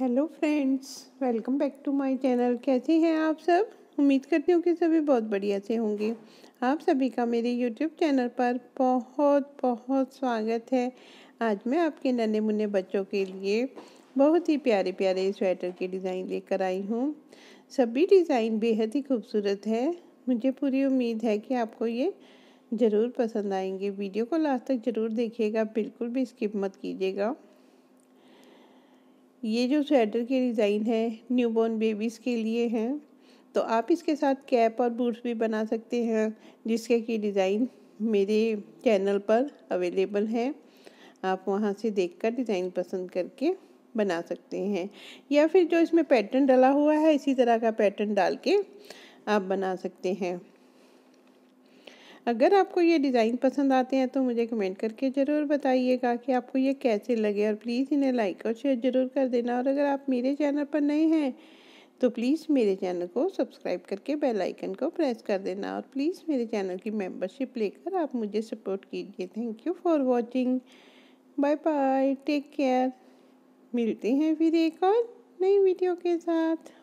hello friends welcome back to my channel कैसे हैं आप सब उम्मीद करती हूँ कि सभी बहुत बढ़िया से होंगे आप सभी का मेरे यूट्यूब चैनल पर बहुत बहुत स्वागत है आज मैं आपके नन्हे मुन्ने बच्चों के लिए बहुत ही प्यारे प्यारे स्वेटर के डिज़ाइन लेकर आई हूँ सभी डिज़ाइन बेहद ही खूबसूरत है मुझे पूरी उम्मीद है कि आपको ये ज़रूर पसंद आएंगे वीडियो को लास्ट तक ज़रूर देखिएगा बिल्कुल भी स्किप मत कीजिएगा ये जो स्वेटर के डिज़ाइन है न्यूबॉर्न बेबीज़ के लिए हैं तो आप इसके साथ कैप और बूट्स भी बना सकते हैं जिसके की डिज़ाइन मेरे चैनल पर अवेलेबल है आप वहाँ से देखकर डिज़ाइन पसंद करके बना सकते हैं या फिर जो इसमें पैटर्न डला हुआ है इसी तरह का पैटर्न डाल के आप बना सकते हैं अगर आपको ये डिज़ाइन पसंद आते हैं तो मुझे कमेंट करके ज़रूर बताइएगा कि आपको ये कैसे लगे और प्लीज़ इन्हें लाइक और शेयर ज़रूर कर देना और अगर आप मेरे चैनल पर नए हैं तो प्लीज़ मेरे चैनल को सब्सक्राइब करके बेल आइकन को प्रेस कर देना और प्लीज़ मेरे चैनल की मेंबरशिप लेकर आप मुझे सपोर्ट कीजिए thank you for watching bye bye take care मिलते हैं फिर एक और नई वीडियो के साथ